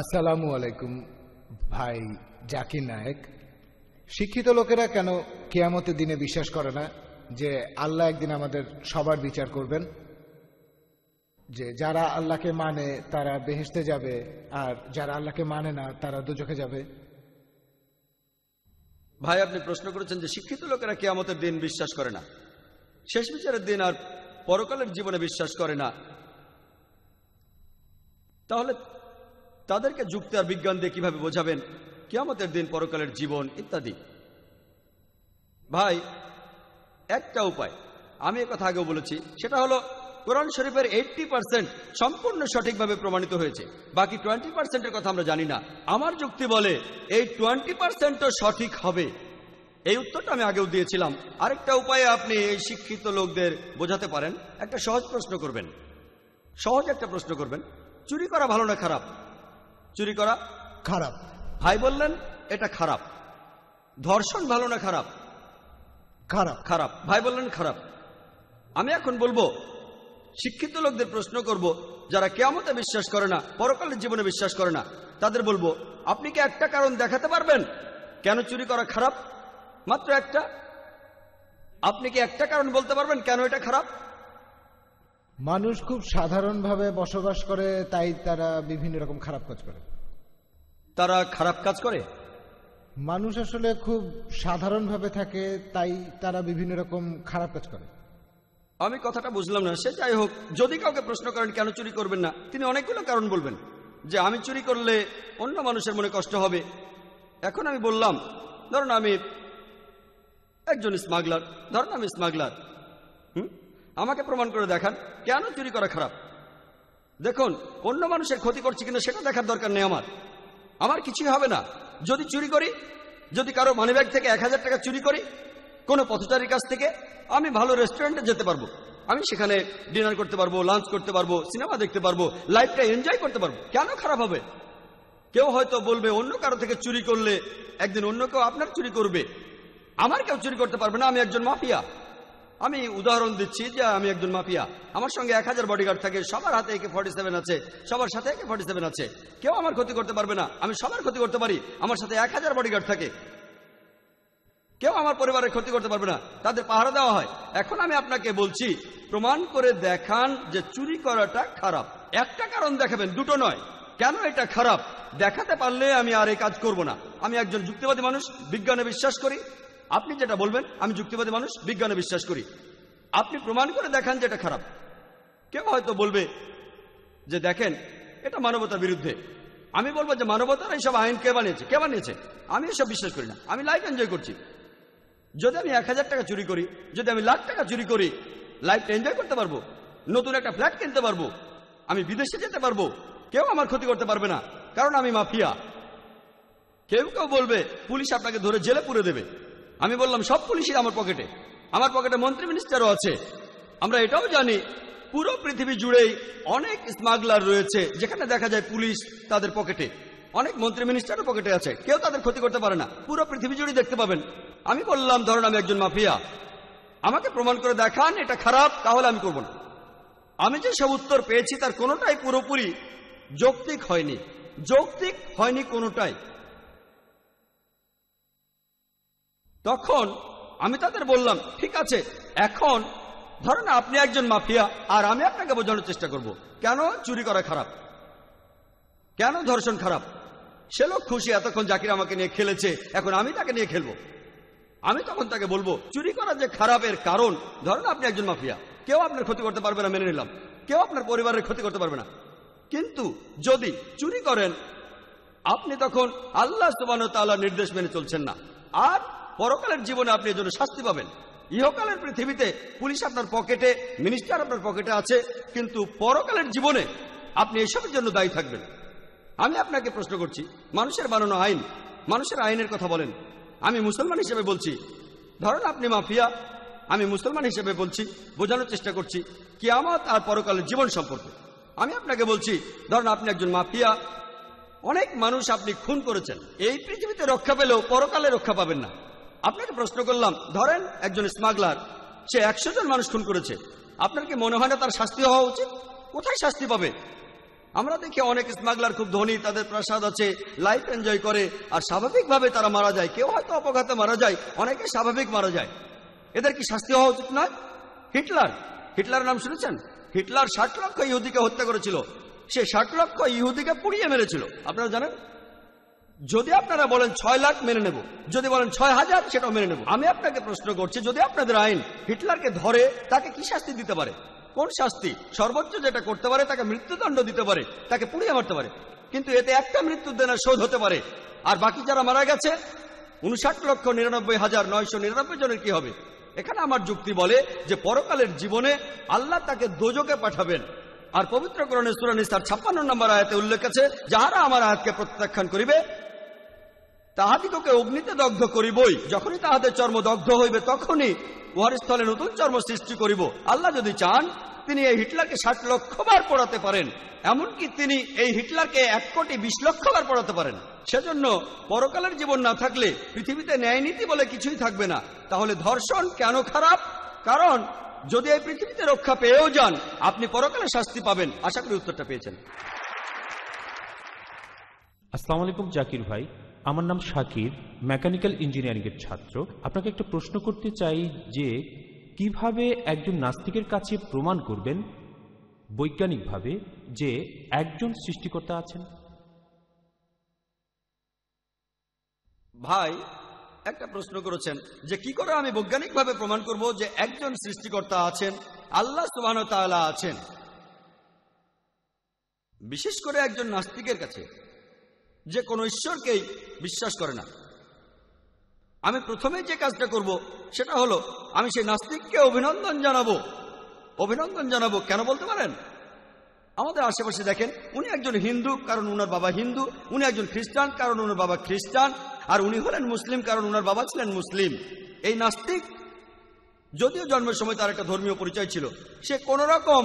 আসসালামু আলাইকুম ভাই জাকির নায়েক শিক্ষিত লোকেরা কেন কেয়ামতের দিনে বিশ্বাস করে না যে আল্লাহ একদিন আমাদের সবার বিচার করবেন যে যারা আল্লাহকে মানে তারা বেহেসতে যাবে আর যারা আল্লাহকে মানে না তারা দুচোখে যাবে ভাই আপনি প্রশ্ন করেছেন যে শিক্ষিত লোকেরা কেয়ামতের দিন বিশ্বাস করে না শেষ বিচারের দিন আর পরকালের জীবনে বিশ্বাস করে না তাহলে তাদেরকে যুক্তি আর বিজ্ঞান দিয়ে কিভাবে বোঝাবেন কেয়ামতের দিন পরকালের জীবন ইত্যাদি ভাই একটা উপায় আমি কথা আগেও বলেছি সেটা হলো কোরআন শরীফের এইটটি পার্সেন্ট সম্পূর্ণ সঠিকভাবে প্রমাণিত হয়েছে বাকি টোয়েন্টি পার্সেন্টের কথা আমরা জানি না আমার যুক্তি বলে এই টোয়েন্টি পার্সেন্টও সঠিক হবে এই উত্তরটা আমি আগেও দিয়েছিলাম আরেকটা উপায়ে আপনি এই শিক্ষিত লোকদের বোঝাতে পারেন একটা সহজ প্রশ্ন করবেন সহজ একটা প্রশ্ন করবেন চুরি করা ভালো না খারাপ চুরি করা খারাপ ভাই বললেন এটা খারাপ ধর্ষণ ভালো না খারাপ খারাপ খারাপ ভাই বললেন খারাপ আমি এখন বলবো শিক্ষিত লোকদের প্রশ্ন করব যারা কেমতে বিশ্বাস করে না পরকালের জীবনে বিশ্বাস করে না তাদের বলবো আপনি কি একটা কারণ দেখাতে পারবেন কেন চুরি করা খারাপ মাত্র একটা আপনি কি একটা কারণ বলতে পারবেন কেন এটা খারাপ মানুষ খুব সাধারণভাবে বসবাস করে তাই তারা বিভিন্ন রকম খারাপ কাজ করে তারা খারাপ কাজ করে মানুষ আসলে খুব সাধারণভাবে থাকে তাই তারা বিভিন্ন রকম খারাপ কাজ করে আমি কথাটা বুঝলাম না সে যাই হোক যদি কাউকে প্রশ্ন করেন কেন চুরি করবেন না তিনি অনেকগুলো কারণ বলবেন যে আমি চুরি করলে অন্য মানুষের মনে কষ্ট হবে এখন আমি বললাম ধরুন আমি একজন স্মাগলার ধরুন আমি স্মাগলার হুম আমাকে প্রমাণ করে দেখান কেন চুরি করা খারাপ দেখুন অন্য মানুষের ক্ষতি করছে কিনা সেটা দেখার দরকার নেই আমার আমার কিছুই হবে না যদি চুরি করি যদি কারো মানিব্যাগ থেকে এক হাজার টাকা চুরি করি কোনো পথচারীর কাছ থেকে আমি ভালো রেস্টুরেন্টে যেতে পারবো আমি সেখানে ডিনার করতে পারবো লাঞ্চ করতে পারবো সিনেমা দেখতে পারবো লাইফটা এনজয় করতে পারবো কেন খারাপ হবে কেউ হয়তো বলবে অন্য কারো থেকে চুরি করলে একদিন অন্য কেউ আপনার চুরি করবে আমার কেউ চুরি করতে পারবে না আমি একজন মাফিয়া আমি উদাহরণ দিচ্ছি যে আমি একজন মাফিয়া আমার সঙ্গে এক হাজার বডিগার্ড থাকে সবার হাতে একে ফর্টি সেভেন আছে সবার সাথে একে ফর্টি সেভেন আছে কেউ আমার ক্ষতি করতে পারবে না আমি সবার ক্ষতি করতে পারি আমার সাথে এক হাজার বডিগার্ড থাকে কেউ আমার পরিবারের ক্ষতি করতে পারবে না তাদের পাহারা দেওয়া হয় এখন আমি আপনাকে বলছি প্রমাণ করে দেখান যে চুরি করাটা খারাপ একটা কারণ দেখাবেন দুটো নয় কেন এটা খারাপ দেখাতে পারলে আমি আর এই কাজ করব না আমি একজন যুক্তিবাদী মানুষ বিজ্ঞানে বিশ্বাস করি আপনি যেটা বলবেন আমি যুক্তিবাদী মানুষ বিজ্ঞানে বিশ্বাস করি আপনি প্রমাণ করে দেখান যেটা খারাপ কেউ হয়তো বলবে যে দেখেন এটা মানবতার বিরুদ্ধে আমি বলবো যে মানবতার এইসব আইন কে বানিয়েছে কে বানিয়েছে আমি এসব বিশ্বাস করি না আমি লাইফ এনজয় করছি যদি আমি এক টাকা চুরি করি যদি আমি লাখ টাকা চুরি করি লাইফটা এনজয় করতে পারবো নতুন একটা ফ্ল্যাট কিনতে পারবো আমি বিদেশে যেতে পারবো কেউ আমার ক্ষতি করতে পারবে না কারণ আমি মাফিয়া কেউ কেউ বলবে পুলিশ আপনাকে ধরে জেলে পুরে দেবে আমি বললাম সব পুলিশই আমার পকেটে আমার পকেটে মন্ত্রী মিনিস্টারও আছে আমরা এটাও জানি পুরো পৃথিবী জুড়েই অনেক স্মাগলার রয়েছে যেখানে দেখা যায় পুলিশ তাদের পকেটে অনেক মন্ত্রী মিনিস্টারও পকেটে আছে কেউ তাদের ক্ষতি করতে পারে না পুরো পৃথিবী জুড়ে দেখতে পাবেন আমি বললাম ধরুন আমি একজন মাফিয়া আমাকে প্রমাণ করে দেখান এটা খারাপ তাহলে আমি করব না আমি যে সব উত্তর পেয়েছি তার কোনোটাই পুরোপুরি যৌক্তিক হয়নি যৌক্তিক হয়নি কোনোটাই তখন আমি তাদের বললাম ঠিক আছে এখন ধরেন আপনি একজন মাফিয়া আর আমি আপনাকে বোঝানোর চেষ্টা করব। কেন চুরি করা খারাপ কেন ধর্ষণ খারাপ সে লোক খুশি এতক্ষণ জাকির আমাকে নিয়ে খেলেছে এখন আমি তাকে নিয়ে খেলবো আমি তখন তাকে বলবো চুরি করা যে খারাপের কারণ ধরেন আপনি একজন মাফিয়া কেউ আপনার ক্ষতি করতে পারবে না মেনে নিলাম কেউ আপনার পরিবারের ক্ষতি করতে পারবে না কিন্তু যদি চুরি করেন আপনি তখন আল্লাহ সুবান তাল্লাহ নির্দেশ মেনে চলছেন না আর পরকালের জীবনে আপনি এজন্য শাস্তি পাবেন ইহকালের পৃথিবীতে পুলিশ আপনার পকেটে মিনিস্টার আপনার পকেটে আছে কিন্তু পরকালের জীবনে আপনি এসবের জন্য দায়ী থাকবেন আমি আপনাকে প্রশ্ন করছি মানুষের বানানো আইন মানুষের আইনের কথা বলেন আমি মুসলমান হিসেবে বলছি ধরেন আপনি মাফিয়া আমি মুসলমান হিসেবে বলছি বোঝানোর চেষ্টা করছি আমার আর পরকালের জীবন সম্পর্কে আমি আপনাকে বলছি ধরেন আপনি একজন মাফিয়া অনেক মানুষ আপনি খুন করেছেন এই পৃথিবীতে রক্ষা পেলেও পরকালে রক্ষা পাবেন না আপনাকে প্রশ্ন করলাম ধরেন একজন স্মাগলার সে একশো জন মানুষ খুন করেছে আপনার কি মনে হয় না তার শাস্তি হওয়া উচিত কোথায় শাস্তি পাবে আমরা দেখি অনেক স্মাগলার খুব ধনী তাদের প্রাসাদ আছে লাইফ এনজয় করে আর স্বাভাবিকভাবে তারা মারা যায় কেউ হয়তো অপঘাতে মারা যায় অনেকে স্বাভাবিক মারা যায় এদের কি শাস্তি হওয়া উচিত নয় হিটলার হিটলার নাম শুনেছেন হিটলার ষাট লক্ষ ইহুদিকে হত্যা করেছিল সে ষাট লক্ষ ইহুদিকে পুড়িয়ে মেরেছিল আপনারা জানেন যদি আপনারা বলেন ছয় লাখ মেনে নেব যদি বলেন ছয় হাজার সেটাও মেনে নেব আমি আপনাকে প্রশ্ন করছি যদি আপনাদের আইন হিটলারকে ধরে তাকে কি শাস্তি দিতে পারে কোন শাস্তি সর্বোচ্চ যেটা করতে পারে তাকে মৃত্যুদণ্ড দিতে পারে তাকে পুড়িয়ে মারতে পারে কিন্তু এতে একটা মৃত্যুদণ্ডের শোধ হতে পারে আর বাকি যারা মারা গেছে উনষাট লক্ষ নিরানব্বই হাজার নয়শো নিরানব্বই জনের কি হবে এখানে আমার যুক্তি বলে যে পরকালের জীবনে আল্লাহ তাকে দোজকে পাঠাবেন আর পবিত্র করণে তার ছাপ্পান্ন নম্বর আয়াতে উল্লেখ আছে যাহারা আমার আয়াতকে প্রত্যাখ্যান করিবে তাহাদিগকে অগ্নিতে দগ্ধ করিবই যখনই তাহাদের চর্ম দগ্ধ হইবে তখনই উহার স্থলে নতুন চর্ম সৃষ্টি করিব আল্লাহ যদি চান তিনি এই হিটলারকে ষাট লক্ষ বার পড়াতে পারেন এমনকি তিনি এই হিটলারকে এক কোটি বিশ লক্ষ বার পড়াতে পারেন সেজন্য পরকালের জীবন না থাকলে পৃথিবীতে ন্যায় নীতি বলে কিছুই থাকবে না তাহলে ধর্ষণ কেন খারাপ কারণ যদি এই পৃথিবীতে রক্ষা পেয়েও যান আপনি পরকালে শাস্তি পাবেন আশা করি উত্তরটা পেয়েছেন আসসালামু আলাইকুম জাকির ভাই আমার নাম শাকির মেকানিক্যাল ইঞ্জিনিয়ারিংয়ের ছাত্র আপনাকে একটা প্রশ্ন করতে চাই যে কিভাবে একজন নাস্তিকের কাছে প্রমাণ করবেন বৈজ্ঞানিকভাবে যে একজন সৃষ্টিকর্তা আছেন ভাই একটা প্রশ্ন করেছেন যে কি করে আমি বৈজ্ঞানিকভাবে প্রমাণ করব যে একজন সৃষ্টিকর্তা আছেন আল্লাহ সুবাহ আছেন বিশেষ করে একজন নাস্তিকের কাছে যে কোনো ঈশ্বরকেই বিশ্বাস করে না আমি প্রথমে যে কাজটা করব সেটা হলো আমি সেই নাস্তিককে অভিনন্দন জানাবো অভিনন্দন জানাবো কেন বলতে পারেন আমাদের আশেপাশে দেখেন উনি একজন হিন্দু কারণ উনার বাবা হিন্দু উনি একজন খ্রিস্টান কারণ উনার বাবা খ্রিস্টান আর উনি হলেন মুসলিম কারণ উনার বাবা ছিলেন মুসলিম এই নাস্তিক যদিও জন্মের সময় তার একটা ধর্মীয় পরিচয় ছিল সে কোনোরকম রকম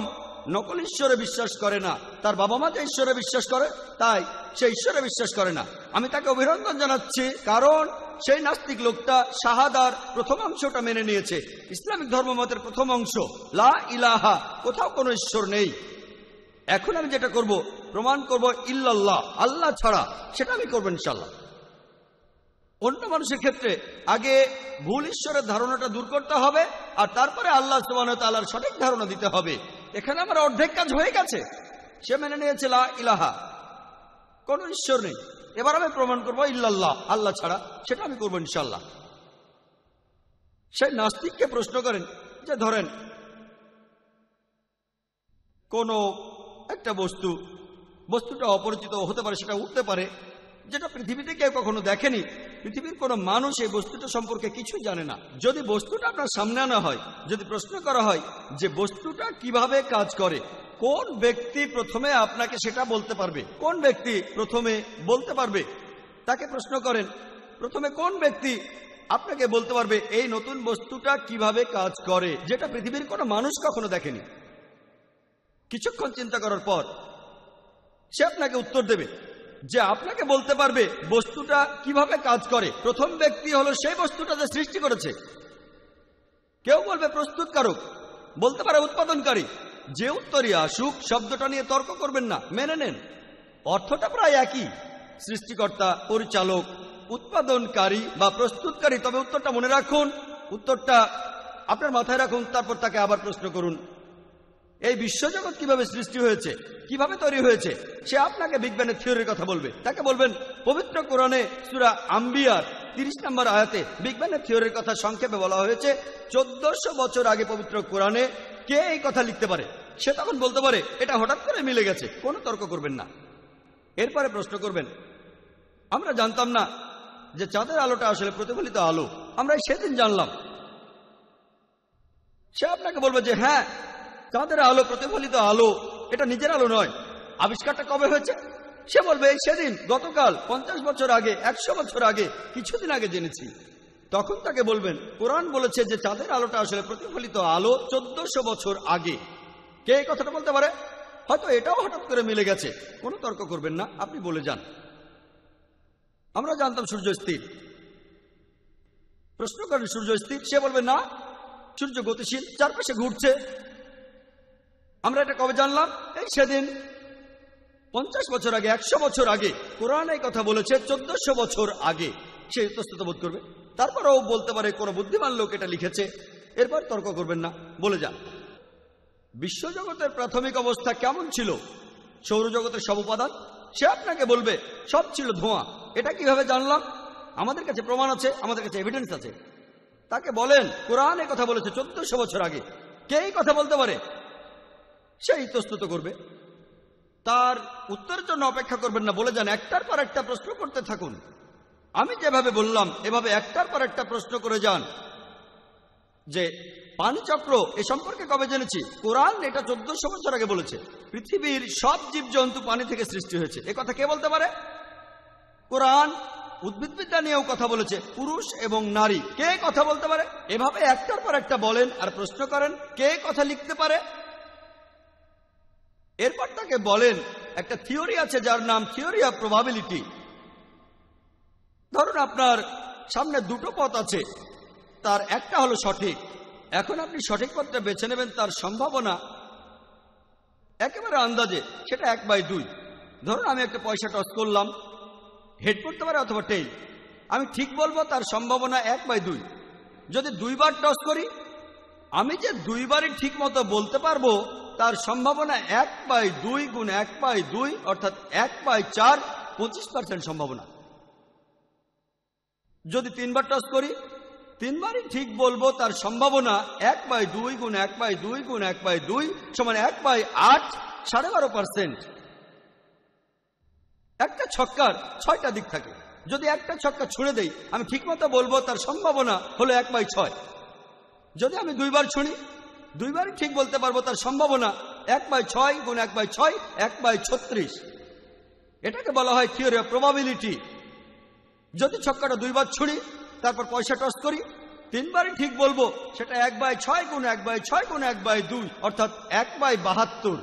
নকল ঈশ্বরে বিশ্বাস করে না তার বাবা মা যে ঈশ্বরে বিশ্বাস করে তাই সে ঈশ্বরে বিশ্বাস করে না আমি তাকে অভিনন্দন জানাচ্ছি কারণ সেই নাস্তিক লোকটা শাহাদার প্রথম অংশটা মেনে নিয়েছে ইসলামিক ধর্মমতের প্রথম অংশ লা ইলাহা কোথাও কোনো ঈশ্বর নেই এখন আমি যেটা করব প্রমাণ করব ইল্লাল্লাহ আল্লাহ ছাড়া সেটা আমি করবো ইনশাল্লাহ অন্য মানুষের ক্ষেত্রে আগে ভুল ঈশ্বরের ধারণাটা দূর করতে হবে আর তারপরে আল্লাহ সুবাহ তাল্লাহার সঠিক ধারণা দিতে হবে এখানে আমার অর্ধেক কাজ হয়ে গেছে সে মেনে নিয়েছে লা ইলাহা কোন ঈশ্বর নেই এবার আমি প্রমাণ করবো ইল্লাহ আল্লাহ ছাড়া সেটা আমি করবো ইনশাল্লাহ সেই নাস্তিককে প্রশ্ন করেন যে ধরেন কোন একটা বস্তু বস্তুটা অপরিচিত হতে পারে সেটা উঠতে পারে যেটা পৃথিবীতে কেউ কখনো দেখেনি পৃথিবীর কোনো মানুষ এই বস্তুটা সম্পর্কে কিছু জানে না যদি বস্তুটা আপনার সামনে আনা হয় যদি প্রশ্ন করা হয় যে বস্তুটা কিভাবে কাজ করে কোন ব্যক্তি প্রথমে আপনাকে সেটা বলতে পারবে কোন ব্যক্তি প্রথমে বলতে পারবে তাকে প্রশ্ন করেন প্রথমে কোন ব্যক্তি আপনাকে বলতে পারবে এই নতুন বস্তুটা কিভাবে কাজ করে যেটা পৃথিবীর কোনো মানুষ কখনো দেখেনি কিছুক্ষণ চিন্তা করার পর সে আপনাকে উত্তর দেবে যে আপনাকে বলতে পারবে বস্তুটা কিভাবে কাজ করে প্রথম ব্যক্তি হলো সেই বস্তুটা যে সৃষ্টি করেছে কেউ বলবে প্রস্তুতকারক বলতে পারে উৎপাদনকারী যে উত্তরিয়া আসুক শব্দটা নিয়ে তর্ক করবেন না মেনে নেন অর্থটা প্রায় একই সৃষ্টিকর্তা পরিচালক উৎপাদনকারী বা প্রস্তুতকারী তবে উত্তরটা মনে রাখুন উত্তরটা আপনার মাথায় রাখুন তারপর তাকে আবার প্রশ্ন করুন এই বিশ্বজগৎ কিভাবে সৃষ্টি হয়েছে কিভাবে তৈরি হয়েছে সে আপনাকে বিজ্ঞানের থিওরির কথা বলবে তাকে বলবেন পবিত্র কোরআনে সুরা আম্বিয়ার তিরিশ নম্বর আয়াতে বিজ্ঞানের থিওরির কথা সংক্ষেপে বলা হয়েছে চোদ্দশো বছর আগে পবিত্র কোরআনে কে এই কথা লিখতে পারে সে তখন বলতে পারে এটা হঠাৎ করে মিলে গেছে কোনো তর্ক করবেন না এরপরে প্রশ্ন করবেন আমরা জানতাম না যে চাঁদের আলোটা আসলে প্রতিফলিত আলো আমরা সেদিন জানলাম সে আপনাকে বলবে যে হ্যাঁ চাঁদের আলো প্রতিফলিত আলো এটা নিজের আলো নয় আবিষ্কারটা কবে হয়েছে সে বলবে এই সেদিন গতকাল পঞ্চাশ বছর আগে একশো বছর আগে কিছুদিন আগে জেনেছি তখন তাকে বলবেন কোরআন বলেছে যে চাঁদের আলোটা আসলে প্রতিফলিত আলো চোদ্দশো বছর আগে কে এই কথাটা বলতে পারে হয়তো এটাও হঠাৎ করে মিলে গেছে কোনো তর্ক করবেন না আপনি বলে যান আমরা জানতাম সূর্য স্থির প্রশ্ন করেন সূর্য স্থির সে বলবে না সূর্য গতিশীল চারপাশে ঘুরছে আমরা এটা কবে জানলাম এই সেদিন পঞ্চাশ বছর আগে একশো বছর আগে কোরআন এই কথা বলেছে চোদ্দশো বছর আগে সে ইতস্ততা বোধ করবে তারপরেও বলতে পারে কোনো বুদ্ধিমান লোক এটা লিখেছে এরপর তর্ক করবেন না বলে যান বিশ্বজগতের প্রাথমিক অবস্থা কেমন ছিল সৌরজগতের সব উপাদান সে আপনাকে বলবে সব ছিল ধোঁয়া এটা কিভাবে জানলাম আমাদের কাছে প্রমাণ আছে আমাদের কাছে এভিডেন্স আছে তাকে বলেন কোরআন কথা বলেছে চোদ্দশো বছর আগে কে কথা বলতে পারে সে ইতস্তত করবে তার উত্তরের জন্য অপেক্ষা করবেন না বলে যান একটার পর একটা প্রশ্ন করতে থাকুন আমি যেভাবে বললাম এভাবে একটার পর একটা প্রশ্ন করে যান যে পানিচক্র এ সম্পর্কে কবে জেনেছি কোরআন এটা চোদ্দশো বছর আগে বলেছে পৃথিবীর সব জীবজন্তু পানি থেকে সৃষ্টি হয়েছে এ কথা কে বলতে পারে কোরআন উদ্ভিদবিদ্যা নিয়েও কথা বলেছে পুরুষ এবং নারী কে কথা বলতে পারে এভাবে একটার পর একটা বলেন আর প্রশ্ন করেন কে কথা লিখতে পারে এরপর তাকে বলেন একটা থিওরি আছে যার নাম থিওরি অফ প্রবাবিলিটি ধরুন আপনার সামনে দুটো পথ আছে তার একটা হলো সঠিক এখন আপনি সঠিক পথটা বেছে নেবেন তার সম্ভাবনা একেবারে আন্দাজে সেটা এক বাই দুই ধরুন আমি একটা পয়সা টস করলাম হেড করতে পারে অথবা টেই আমি ঠিক বলবো তার সম্ভাবনা এক বাই দুই যদি দুইবার টস করি আমি যে দুইবারই ঠিক মতো বলতে পারবো তার সম্ভাবনা এক বাই দুই গুণ এক বাই দুই অর্থাৎ এক বাই চার পঁচিশ পার্সেন্ট সম্ভাবনা যদি তিনবার টস করি তিনবারই ঠিক বলবো তার সম্ভাবনা এক বাই দুই গুণ এক বাই দুই গুণ এক বাই দুই সমান এক বাই আট সাড়ে বারো পার্সেন্ট একটা ছক্কার ছয়টা দিক থাকে যদি একটা ছক্কা ছুড়ে দেই আমি ঠিক মতো বলবো তার সম্ভাবনা হলো এক বাই ছয় যদি আমি দুইবার ছুঁড়ি দুইবারই ঠিক বলতে পারবো তার সম্ভাবনা এক বাই ছয় গুণ এক বাই ছয় এক বাই ছত্রিশ এটাকে বলা হয় থিওরি অফ প্রবাবিলিটি যদি ছক্কাটা দুইবার ছুড়ি তারপর পয়সা টস করি তিনবারই ঠিক বলবো সেটা এক বাই ছয় গুণ এক বাই ছয় গুণ এক বাই দুই অর্থাৎ এক বাই বাহাত্তর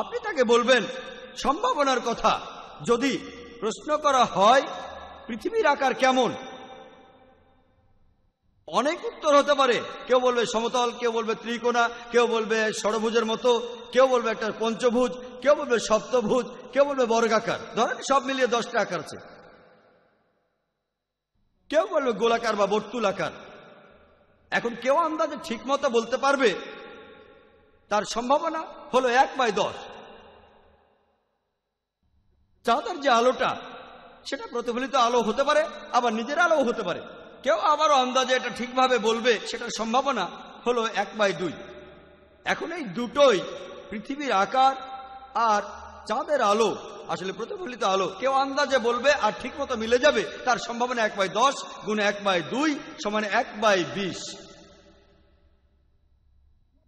আপনি তাকে বলবেন সম্ভাবনার কথা যদি প্রশ্ন করা হয় পৃথিবীর আকার কেমন অনেক উত্তর হতে পারে কেউ বলবে সমতল কেউ বলবে ত্রিকোণা কেউ বলবে ষড়ভুজের মতো কেউ বলবে একটা পঞ্চভুজ কেউ বলবে সপ্তভুজ কেউ বলবে বর্গাকার ধরেন সব মিলিয়ে দশটা আকার আছে কেউ বলবে গোলাকার বা বর্তুল আকার এখন কেউ আন্দাজে ঠিক মতো বলতে পারবে তার সম্ভাবনা হলো এক বাই দশ চাঁদের যে আলোটা সেটা প্রতিফলিত আলো হতে পারে আবার নিজের আলোও হতে পারে কেউ আবার আন্দাজে এটা ঠিকভাবে বলবে সেটার সম্ভাবনা হলো এক বাই দুই এখন এই দুটোই পৃথিবীর আকার আর চাঁদের আলো আসলে প্রতিফলিত আলো কেউ আন্দাজে বলবে আর ঠিক মতো মিলে যাবে তার সম্ভাবনা এক বাই দশ গুণ এক বাই দুই সমান এক বাই বিশ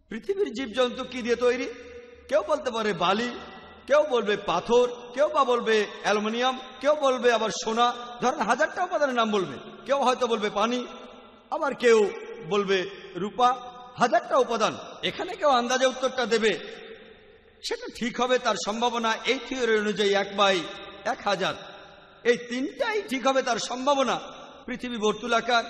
পৃথিবীর জীবজন্তু কি দিয়ে তৈরি কেউ বলতে পারে বালি কেউ বলবে পাথর কেউ বা বলবে অ্যালুমিনিয়াম কেউ বলবে আবার সোনা ধরেন হাজারটা উপাদানের নাম বলবে কেউ হয়তো বলবে পানি আবার কেউ বলবে রূপা হাজারটা উপাদান এখানে কেউ আন্দাজে উত্তরটা দেবে সেটা ঠিক হবে তার সম্ভাবনা এই থিওরি অনুযায়ী এক বাই এক হাজার এই তিনটাই ঠিক হবে তার সম্ভাবনা পৃথিবী বর্তুলাকার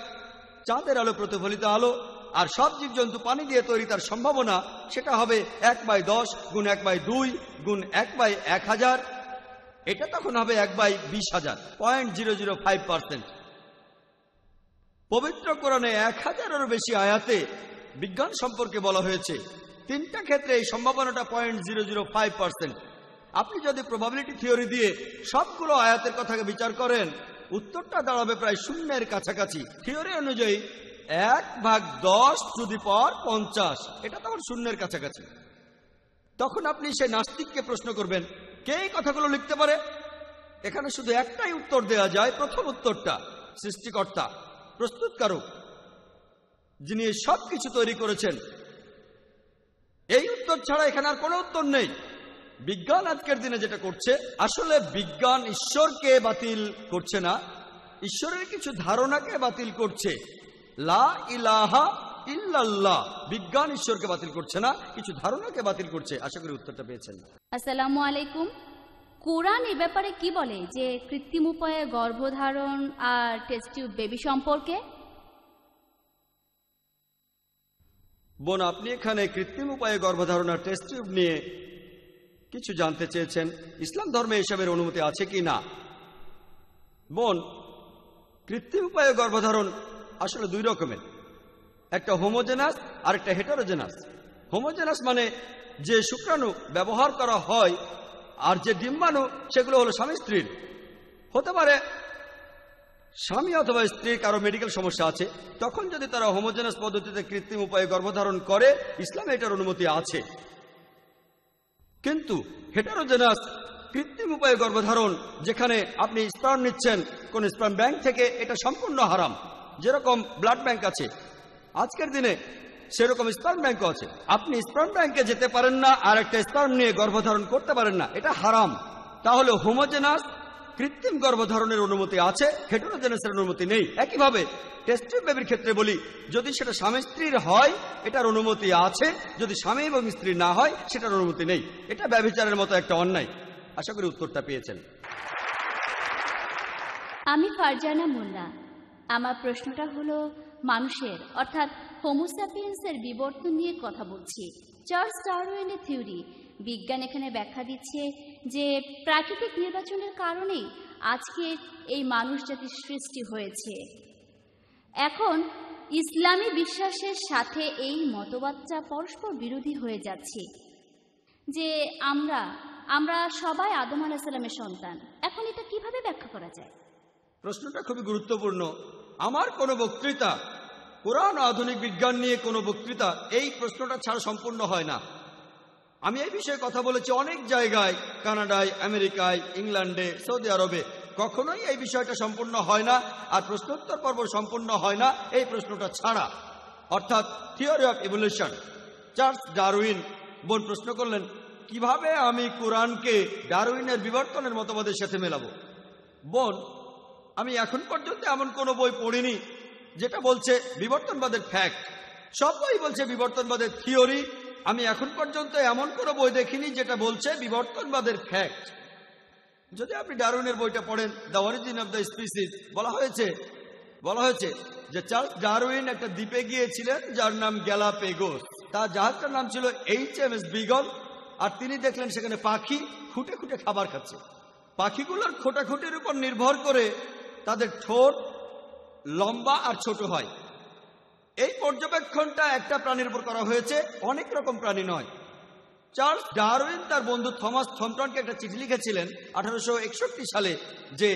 চাঁদের আলো প্রতিফলিত আলো আর সব জীবজন্তু পানি দিয়ে তৈরি তার সম্ভাবনা সেটা হবে এক বাই দশ গুণ এক বাই দুই গুণ এক বাই এক হাজার এটা তখন হবে এক বাই বিশ হাজার point zero zero five percent পবিত্র কোরআনে এক হাজারেরও বেশি আয়াতে বিজ্ঞান সম্পর্কে বলা হয়েছে তিনটা ক্ষেত্রে এই সম্ভাবনাটা point zero zero five percent আপনি যদি প্রবাবিলিটি থিওরি দিয়ে সবগুলো আয়াতের কথাকে বিচার করেন উত্তরটা দাঁড়াবে প্রায় শূন্যের কাছাকাছি থিওরি অনুযায়ী এক ভাগ দশ যদি পর পঞ্চাশ এটা তখন শূন্যের কাছাকাছি তখন আপনি সেই নাস্তিককে প্রশ্ন করবেন কে এই কথাগুলো লিখতে পারে এখানে শুধু একটাই উত্তর দেয়া যায় প্রথম উত্তরটা সৃষ্টিকর্তা প্রস্তুতকারক যিনি সব কিছু তৈরি করেছেন এই উত্তর ছাড়া এখানে আর কোনো উত্তর নেই বিজ্ঞান আজকের দিনে যেটা করছে আসলে বিজ্ঞান ঈশ্বরকে বাতিল করছে না ঈশ্বরের কিছু ধারণাকে বাতিল করছে লা ইলাহা ইল্লাল্লাহ বিজ্ঞান ঈশ্বরকে বাতিল করছে না কিছু ধারণাকে বাতিল করছে আশা করি উত্তরটা পেয়েছেন আসসালামু আলাইকুম কোরআন এ ব্যাপারে কি বলে যে কৃত্রিম উপায়ে গর্ভধারণ আর টেস্টিউব বেবি সম্পর্কে বোন আপনি এখানে কৃত্রিম উপায়ে গর্ভধারণ আর টেস্টিউব নিয়ে কিছু জানতে চেয়েছেন ইসলাম ধর্মে এসবের অনুমতি আছে কি না বোন কৃত্রিম উপায়ে গর্ভধারণ আসলে দুই রকমের একটা হোমোজেনাস আর একটা হেটারোজেনাস হোমোজেনাস মানে যে শুক্রাণু ব্যবহার করা হয় আর যে ডিম্বাণু সেগুলো হলো স্বামী স্ত্রীর হতে পারে স্বামী অথবা স্ত্রী কারো মেডিকেল সমস্যা আছে তখন যদি তারা হোমোজেনাস পদ্ধতিতে কৃত্রিম উপায়ে গর্ভধারণ করে ইসলামে এটার অনুমতি আছে কিন্তু হেটারোজেনাস কৃত্রিম উপায়ে গর্ভধারণ যেখানে আপনি স্প্রাম নিচ্ছেন কোন স্প্রাম ব্যাংক থেকে এটা সম্পূর্ণ হারাম যেরকম ব্লাড ব্যাংক আছে আজকের দিনে সেরকম স্পার্ম ব্যাংকও আছে আপনি স্পার্ম ব্যাংকে যেতে পারেন না আর একটা স্পার্ম নিয়ে গর্ভধারণ করতে পারেন না এটা হারাম তাহলে হোমোজেনাস কৃত্রিম গর্ভধারণের অনুমতি আছে হেটোরোজেনাসের অনুমতি নেই একইভাবে টেস্টিভ বেবির ক্ষেত্রে বলি যদি সেটা স্বামী স্ত্রীর হয় এটার অনুমতি আছে যদি স্বামী এবং স্ত্রী না হয় সেটার অনুমতি নেই এটা ব্যবচারের মতো একটা অন্যায় আশা করি উত্তরটা পেয়েছেন আমি ফারজানা মোল্লা আমার প্রশ্নটা হলো মানুষের অর্থাৎ হোমোস্যাপিয়েন্সের বিবর্তন নিয়ে কথা বলছি চার্লস ডারওয়েনের থিওরি বিজ্ঞান এখানে ব্যাখ্যা দিচ্ছে যে প্রাকৃতিক নির্বাচনের কারণেই আজকে এই মানুষ জাতির সৃষ্টি হয়েছে এখন ইসলামী বিশ্বাসের সাথে এই মতবাদটা পরস্পর বিরোধী হয়ে যাচ্ছে যে আমরা আমরা সবাই আদম আলাহিসাল্লামের সন্তান এখন এটা কিভাবে ব্যাখ্যা করা যায় প্রশ্নটা খুবই গুরুত্বপূর্ণ আমার কোনো বক্তৃতা কোরআন আধুনিক বিজ্ঞান নিয়ে কোনো বক্তৃতা এই প্রশ্নটা ছাড়া সম্পূর্ণ হয় না আমি এই বিষয়ে কথা বলেছি অনেক জায়গায় কানাডায় আমেরিকায় ইংল্যান্ডে সৌদি আরবে কখনোই এই বিষয়টা সম্পূর্ণ হয় না আর প্রশ্নোত্তর পর্ব সম্পূর্ণ হয় না এই প্রশ্নটা ছাড়া অর্থাৎ theory of evolution Charles Darwin বোন প্রশ্ন করলেন কিভাবে আমি কোরআনকে ডারউইনের বিবর্তনের মতবাদের সাথে মেলাবো বোন আমি এখন পর্যন্ত এমন কোনো বই পড়িনি যেটা বলছে বিবর্তনবাদের ফ্যাক্ট সবাই বলছে বিবর্তনবাদের থিওরি আমি এখন পর্যন্ত এমন কোনো বই দেখিনি যেটা বলছে বিবর্তনবাদের ফ্যাক্ট যদি আপনি ডারুনের বইটা পড়েন the origin of the species বলা হয়েছে বলা হয়েছে যে চার্লস ডারউইন একটা দ্বীপে গিয়েছিলেন যার নাম পেগোস তার জাহাজটার নাম ছিল এইচ এম এস বিগল আর তিনি দেখলেন সেখানে পাখি খুঁটে খুঁটে খাবার খাচ্ছে পাখিগুলোর খোটাখুটির উপর নির্ভর করে তাদের ঠোঁট লম্বা আর ছোট হয় এই পর্যবেক্ষণটা একটা প্রাণীর উপর করা হয়েছে অনেক রকম প্রাণী নয় চার্লস ডারউইন তার বন্ধু থমাস থমটনকে একটা চিঠি লিখেছিলেন আঠারোশো সালে যে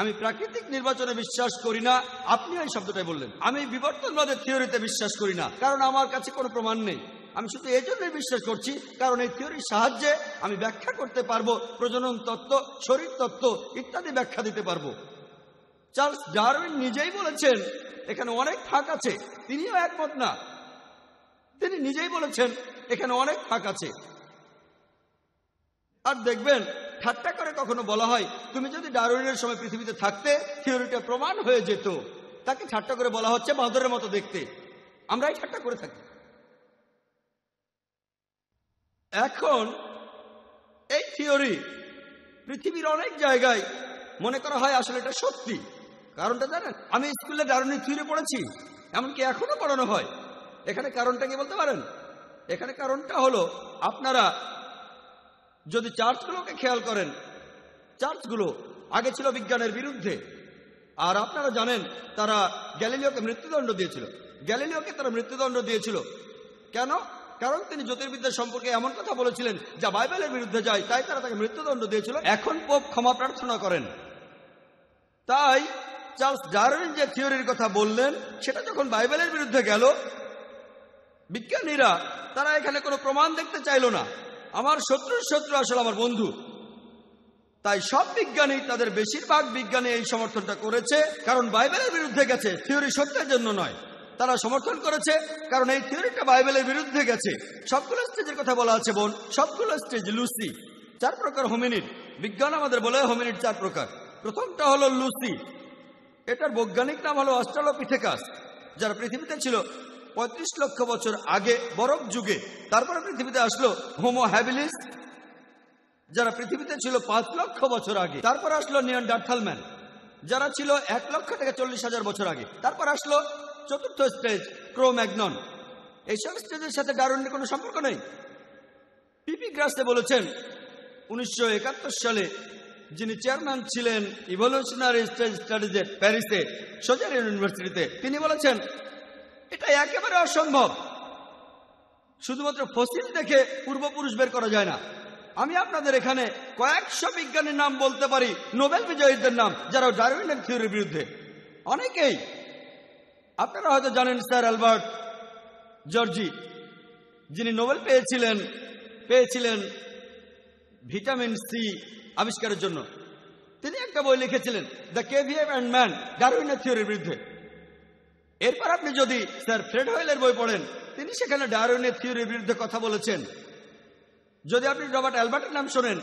আমি প্রাকৃতিক নির্বাচনে বিশ্বাস করি না আপনি এই শব্দটাই বললেন আমি বিবর্তনবাদের থিওরিতে বিশ্বাস করি না কারণ আমার কাছে কোনো প্রমাণ নেই আমি শুধু এই জন্যই বিশ্বাস করছি কারণ এই থিওরির সাহায্যে আমি ব্যাখ্যা করতে পারবো প্রজনন তত্ত্ব শরীর তত্ত্ব ইত্যাদি ব্যাখ্যা দিতে পারবো চার্লস ডারউইন নিজেই বলেছেন এখানে অনেক ফাঁক আছে তিনিও একমত না তিনি নিজেই বলেছেন এখানে অনেক ফাঁক আছে আর দেখবেন ঠাট্টা করে কখনো বলা হয় তুমি যদি ডারউইনের সময় পৃথিবীতে থাকতে থিওরিটা প্রমাণ হয়ে যেত তাকে ঠাট্টা করে বলা হচ্ছে বাহাদুরের মতো দেখতে আমরাই ঠাট্টা করে থাকি এখন এই থিওরি পৃথিবীর অনেক জায়গায় মনে করা হয় আসলে এটা সত্যি কারণটা জানেন আমি স্কুলে ডারুনি ফিরে পড়েছি এমনকি এখনো পড়ানো হয় এখানে কারণটা কি বলতে পারেন এখানে কারণটা হলো আপনারা যদি চার্চগুলোকে খেয়াল করেন চার্চগুলো আগে ছিল বিজ্ঞানের বিরুদ্ধে আর আপনারা জানেন তারা গ্যালিলিওকে মৃত্যুদণ্ড দিয়েছিল গ্যালিলিওকে তারা মৃত্যুদণ্ড দিয়েছিল কেন কারণ তিনি জ্যোতির্বিদ্যা সম্পর্কে এমন কথা বলেছিলেন যা বাইবেলের বিরুদ্ধে যায় তাই তারা তাকে মৃত্যুদণ্ড দিয়েছিল এখন পোপ ক্ষমা প্রার্থনা করেন তাই চার্লস ডারউইন যে থিওরির কথা বললেন সেটা যখন বাইবেলের বিরুদ্ধে গেল বিজ্ঞানীরা তারা এখানে কোনো প্রমাণ দেখতে চাইল না আমার শত্রুর শত্রু আসলে আমার বন্ধু তাই সব বিজ্ঞানী তাদের বেশিরভাগ বিজ্ঞানী এই সমর্থনটা করেছে কারণ বাইবেলের বিরুদ্ধে গেছে থিওরি সত্যের জন্য নয় তারা সমর্থন করেছে কারণ এই থিওরিটা বাইবেলের বিরুদ্ধে গেছে সবগুলো স্টেজের কথা বলা আছে বোন সবগুলো স্টেজ লুসি চার প্রকার হোমিনিট বিজ্ঞান আমাদের বলে হোমিনিট চার প্রকার প্রথমটা হলো লুসি এটার বৈজ্ঞানিক নাম হলো অস্ট্রালোপিথেকাস যারা পৃথিবীতে ছিল পঁয়ত্রিশ লক্ষ বছর আগে বরফ যুগে তারপরে পৃথিবীতে আসলো হোমো হ্যাবিলিস যারা পৃথিবীতে ছিল পাঁচ লক্ষ বছর আগে তারপর আসলো নিয়ন ডার্থালম্যান যারা ছিল এক লক্ষ থেকে চল্লিশ হাজার বছর আগে তারপর আসলো চতুর্থ স্টেজ ক্রোম্যাগনন এইসব স্টেজের সাথে ডারুনের কোনো সম্পর্ক নেই পিপি গ্রাসে বলেছেন উনিশশো সালে যিনি চেয়ারম্যান ছিলেন ইভলিউশনারি স্টাডিজে প্যারিসে সোজার ইউনিভার্সিটিতে তিনি বলেছেন এটা একেবারে অসম্ভব শুধুমাত্র ফসিল দেখে পূর্বপুরুষ বের করা যায় না আমি আপনাদের এখানে কয়েকশো বিজ্ঞানীর নাম বলতে পারি নোবেল বিজয়ীদের নাম যারা ডারউইনের থিওরির বিরুদ্ধে অনেকেই আপনারা হয়তো জানেন স্যার অ্যালবার্ট জর্জি যিনি নোবেল পেয়েছিলেন পেয়েছিলেন ভিটামিন সি আবিষ্কারের জন্য তিনি একটা বই লিখেছিলেন দ্য কেভিএম অ্যান্ড ম্যান ডারউইনের থিওরির বিরুদ্ধে এরপর আপনি যদি স্যার ফ্রেড হোয়েলের বই পড়েন তিনি সেখানে ডারউইনের থিওরির বিরুদ্ধে কথা বলেছেন যদি আপনি রবার্ট অ্যালবার্টের নাম শোনেন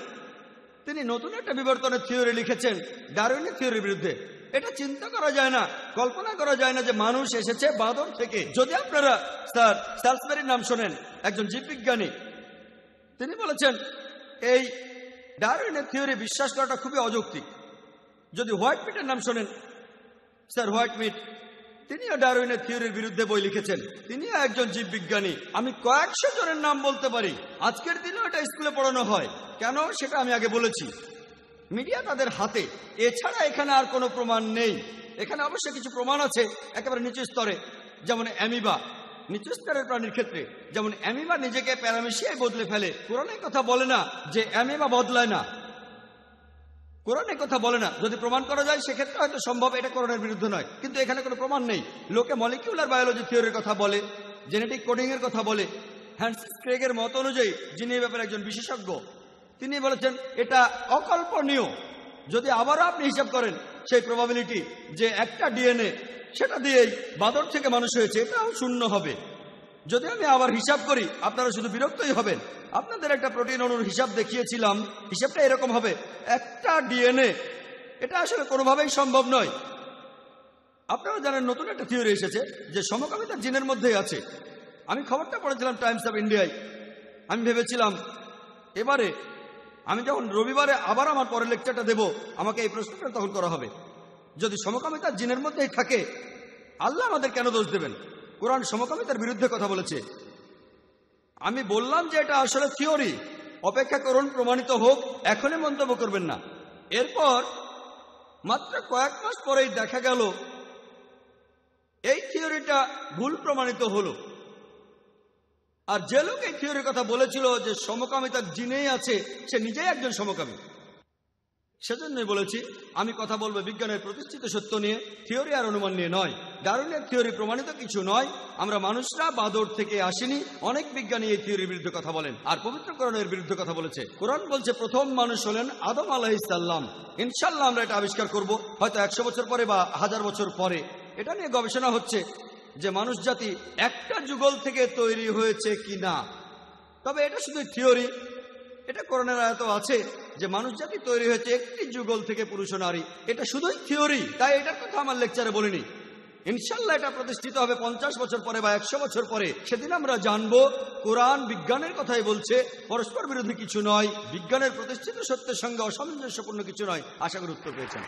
তিনি নতুন একটা বিবর্তনের থিওরি লিখেছেন ডারউইনের থিওরির বিরুদ্ধে এটা চিন্তা করা যায় না কল্পনা করা যায় না যে মানুষ এসেছে বাঁদর থেকে যদি আপনারা স্যার স্যালসবেরির নাম শোনেন একজন জীববিজ্ঞানী তিনি বলেছেন এই ডারউইনের থিওরি বিশ্বাস করাটা খুবই অযৌক্তিক যদি হোয়াইট মিটের নাম শোনেন স্যার হোয়াইট মিট তিনিও ডারউইনের থিওরির বিরুদ্ধে বই লিখেছেন তিনিও একজন জীববিজ্ঞানী আমি কয়েকশো জনের নাম বলতে পারি আজকের দিনেও এটা স্কুলে পড়ানো হয় কেন সেটা আমি আগে বলেছি মিডিয়া তাদের হাতে এছাড়া এখানে আর কোনো প্রমাণ নেই এখানে অবশ্য কিছু প্রমাণ আছে একেবারে নিচু স্তরে যেমন অ্যামিবা নিচুস্তরের প্রাণীর ক্ষেত্রে যেমন অ্যামিবা নিজেকে প্যারামেশিয়ায় বদলে ফেলে কোরআনের কথা বলে না যে অ্যামিবা বদলায় না কোরআনের কথা বলে না যদি প্রমাণ করা যায় সেক্ষেত্রে হয়তো সম্ভব এটা কোরআনের বিরুদ্ধে নয় কিন্তু এখানে কোনো প্রমাণ নেই লোকে মলিকিউলার বায়োলজি থিওরির কথা বলে জেনেটিক কোডিং এর কথা বলে হ্যান্সিস ক্রেগের মত অনুযায়ী যিনি এই ব্যাপারে একজন বিশেষজ্ঞ তিনি বলেছেন এটা অকল্পনীয় যদি আবারও আপনি হিসাব করেন সেই প্রবাবিলিটি যে একটা ডিএনএ সেটা দিয়েই বাঁদর থেকে মানুষ হয়েছে এটাও শূন্য হবে যদি আমি আবার হিসাব করি আপনারা শুধু বিরক্তই হবেন আপনাদের একটা প্রোটিন অনুর হিসাব দেখিয়েছিলাম হিসাবটা এরকম হবে একটা ডিএনএ এটা আসলে কোনোভাবেই সম্ভব নয় আপনারা জানেন নতুন একটা থিওরি এসেছে যে সমকামিতা জিনের মধ্যে আছে আমি খবরটা পড়েছিলাম টাইমস অফ ইন্ডিয়ায় আমি ভেবেছিলাম এবারে আমি যখন রবিবারে আবার আমার পরের লেকচারটা দেব আমাকে এই প্রশ্নটা তখন করা হবে যদি সমকামিতার জিনের মধ্যেই থাকে আল্লাহ আমাদের কেন দোষ দেবেন কোরআন সমকামিতার বিরুদ্ধে কথা বলেছে আমি বললাম যে এটা আসলে থিওরি অপেক্ষা করুন প্রমাণিত হোক এখনই মন্তব্য করবেন না এরপর মাত্র কয়েক মাস পরেই দেখা গেল এই থিওরিটা ভুল প্রমাণিত হলো আর যে লোকে থিওরির কথা বলেছিল যে সমকামিতার জিনেই আছে সে নিজেই একজন সমকামী সেজন্যই বলেছি আমি কথা বলবো বিজ্ঞানের প্রতিষ্ঠিত সত্য নিয়ে থিওরি আর অনুমান নিয়ে নয় দারুণের থিওরি প্রমাণিত কিছু নয় আমরা মানুষরা বাদর থেকে আসিনি অনেক বিজ্ঞানী এই থিওরির বিরুদ্ধে কথা বলেন আর পবিত্রকরণের বিরুদ্ধে কথা বলেছে কোরআন বলছে প্রথম মানুষ হলেন আদম আলাহিসাল্লাম ইনশাল্লাহ আমরা এটা আবিষ্কার করব হয়তো একশো বছর পরে বা হাজার বছর পরে এটা নিয়ে গবেষণা হচ্ছে যে মানুষ জাতি একটা যুগল থেকে তৈরি হয়েছে কি না তবে এটা শুধু থিওরি এটা করোনার আয়ত আছে যে মানুষ জাতি তৈরি হয়েছে একটি যুগল থেকে পুরুষ নারী এটা শুধুই থিওরি তাই এটার কথা আমার লেকচারে বলিনি ইনশাল্লাহ এটা প্রতিষ্ঠিত হবে পঞ্চাশ বছর পরে বা একশো বছর পরে সেদিন আমরা জানবো কোরআন বিজ্ঞানের কথাই বলছে পরস্পর বিরোধী কিছু নয় বিজ্ঞানের প্রতিষ্ঠিত সত্যের সঙ্গে অসামঞ্জস্যপূর্ণ কিছু নয় আশা করি উত্তর পেয়েছেন